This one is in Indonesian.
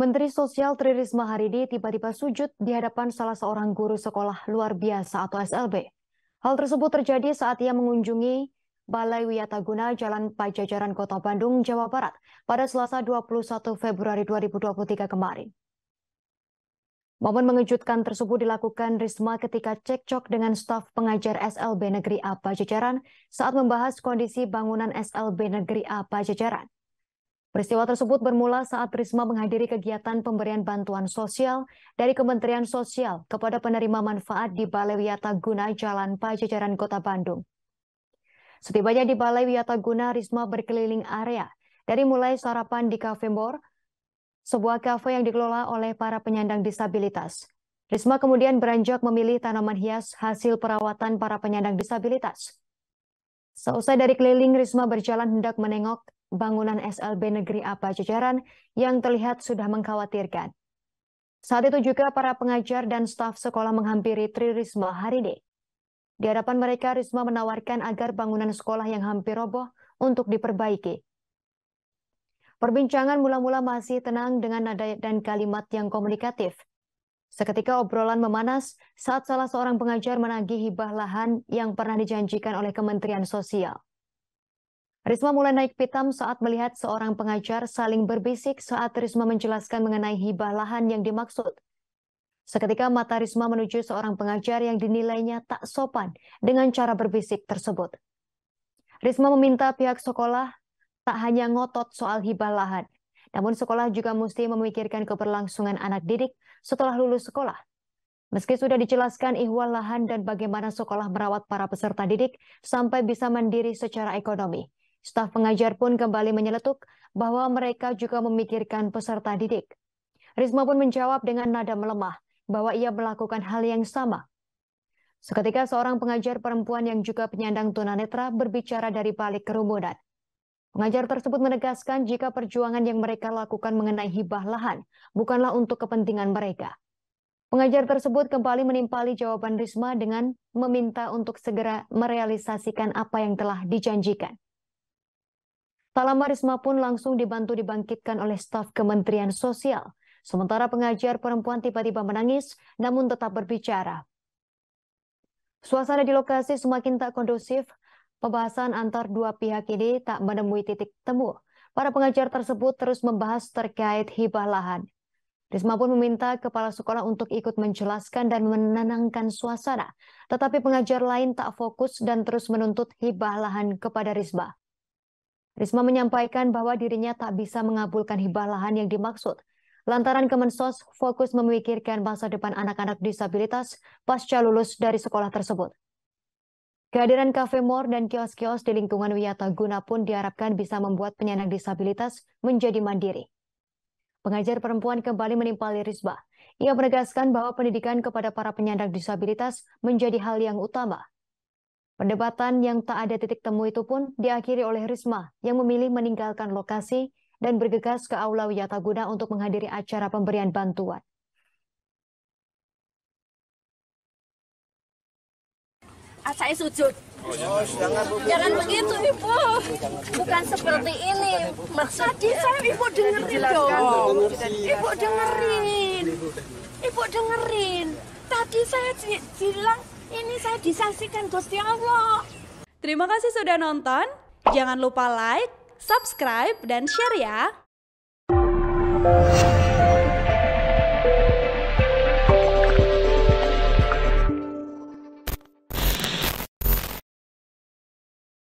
Menteri Sosial Tri Risma hari tiba-tiba sujud di hadapan salah seorang guru sekolah luar biasa atau SLB. Hal tersebut terjadi saat ia mengunjungi Balai Wiyataguna Jalan Pajajaran Kota Bandung, Jawa Barat pada Selasa 21 Februari 2023 kemarin. Momen mengejutkan tersebut dilakukan Risma ketika cekcok dengan staf pengajar SLB Negeri A Pajajaran saat membahas kondisi bangunan SLB Negeri A Pajajaran. Peristiwa tersebut bermula saat Risma menghadiri kegiatan pemberian bantuan sosial dari Kementerian Sosial kepada penerima manfaat di Balai Wiyata Guna Jalan Pajajaran Kota Bandung. Setibanya di Balai Wiyata Guna, Risma berkeliling area dari mulai sarapan di Cafe Mor, sebuah kafe yang dikelola oleh para penyandang disabilitas. Risma kemudian beranjak memilih tanaman hias hasil perawatan para penyandang disabilitas. Seusai dari keliling, Risma berjalan hendak menengok bangunan SLB Negeri Apa Jajaran yang terlihat sudah mengkhawatirkan. Saat itu juga para pengajar dan staf sekolah menghampiri Tri Risma hari ini. Di hadapan mereka, Risma menawarkan agar bangunan sekolah yang hampir roboh untuk diperbaiki. Perbincangan mula-mula masih tenang dengan nada dan kalimat yang komunikatif. Seketika obrolan memanas saat salah seorang pengajar menagih hibah lahan yang pernah dijanjikan oleh Kementerian Sosial. Risma mulai naik pitam saat melihat seorang pengajar saling berbisik saat Risma menjelaskan mengenai hibah lahan yang dimaksud. Seketika mata Risma menuju seorang pengajar yang dinilainya tak sopan dengan cara berbisik tersebut. Risma meminta pihak sekolah tak hanya ngotot soal hibah lahan, namun sekolah juga mesti memikirkan keberlangsungan anak didik setelah lulus sekolah. Meski sudah dijelaskan ihwal lahan dan bagaimana sekolah merawat para peserta didik sampai bisa mandiri secara ekonomi, Staf pengajar pun kembali menyeletuk bahwa mereka juga memikirkan peserta didik. Risma pun menjawab dengan nada melemah bahwa ia melakukan hal yang sama. Seketika seorang pengajar perempuan yang juga penyandang tunanetra berbicara dari balik kerumunan. Pengajar tersebut menegaskan jika perjuangan yang mereka lakukan mengenai hibah lahan bukanlah untuk kepentingan mereka. Pengajar tersebut kembali menimpali jawaban Risma dengan meminta untuk segera merealisasikan apa yang telah dijanjikan. Talama Risma pun langsung dibantu dibangkitkan oleh staf Kementerian Sosial. Sementara pengajar perempuan tiba-tiba menangis namun tetap berbicara. Suasana di lokasi semakin tak kondusif, pembahasan antar dua pihak ini tak menemui titik temu. Para pengajar tersebut terus membahas terkait hibah lahan. Risma pun meminta kepala sekolah untuk ikut menjelaskan dan menenangkan suasana. Tetapi pengajar lain tak fokus dan terus menuntut hibah lahan kepada Risma. Risma menyampaikan bahwa dirinya tak bisa mengabulkan hibah lahan yang dimaksud. Lantaran Kemensos fokus memikirkan masa depan anak-anak disabilitas pasca lulus dari sekolah tersebut. Kehadiran kafe mall dan kios-kios di lingkungan Wiyata Guna pun diharapkan bisa membuat penyandang disabilitas menjadi mandiri. Pengajar perempuan kembali menimpali Risma. Ia menegaskan bahwa pendidikan kepada para penyandang disabilitas menjadi hal yang utama Pendebatan yang tak ada titik temu itu pun diakhiri oleh Risma yang memilih meninggalkan lokasi dan bergegas ke Aula Wiyataguna untuk menghadiri acara pemberian bantuan. Saya sujud. Oh, iya. oh jangan begitu ibu, bukan seperti ini. Maksudnya saya ibu dengerin dong, oh, ibu dengerin, ibu dengerin. Tadi saya bilang ini saya disaksikan Gusti Allah. Terima kasih sudah nonton. Jangan lupa like, subscribe, dan share ya.